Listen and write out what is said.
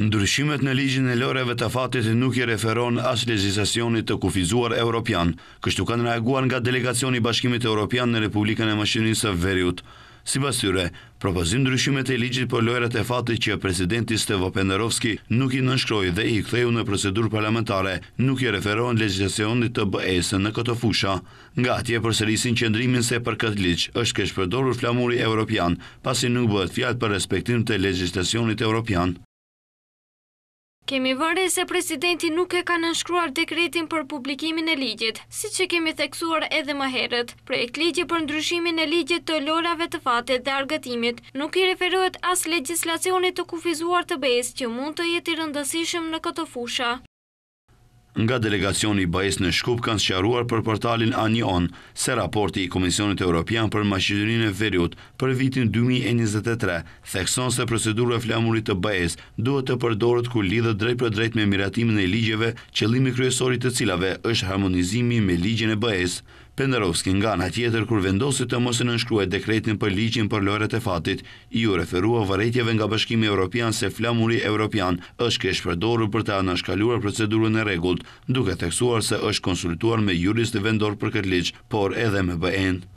Ndryshimet në ligjin e loreve të fatit nuk i referon as legislacionit të kufizuar Europian, kështu kanë reaguar nga delegacioni bashkimit Europian në Republikën e Mëshinisë të Veriut. Si pas tyre, propozim ndryshimet e ligjit për lojrat e fatit që presidenti Stevo Penderovski nuk i nënshkroj dhe i ktheju në procedur parlamentare, nuk i referon legislacionit të bëjse në këto fusha. Nga tje përserisin qëndrimin se për këtë ligj është keshpërdorur flamuri Europian, pasi nuk bëhet fjalë për respektim të legislacionit Europian. Kemi vërre se presidenti nuk e ka nënshkruar dekretin për publikimin e ligjit, si që kemi theksuar edhe më herët. Projekt ligjit për ndryshimin e ligjit të lorave të fatet dhe argëtimit nuk i referohet as legislacionit të kufizuar të besë që mund të jeti rëndësishëm në këto fusha. Nga delegacioni i bajes në Shkup kanë shqaruar për portalin Anion se raporti i Komisionit Europian për Macedonin e Veriut për vitin 2023 thekson se procedurë e flamurit të bajes duhet të përdorët ku lidhët drejt për drejt me miratimin e ligjeve qëllimi kryesorit të cilave është harmonizimi me ligjen e bajes. Penderovski nga nga tjetër kur vendosit të mosin në nshkruaj dekretin për ligjin për loret e fatit, i u referua varetjeve nga bashkimi Europian se flamuri Europian është kesh përdoru për të anashkaluar procedurën e regullt, duke teksuar se është konsultuar me juristë vendor për këtë ligjë, por edhe me bëend.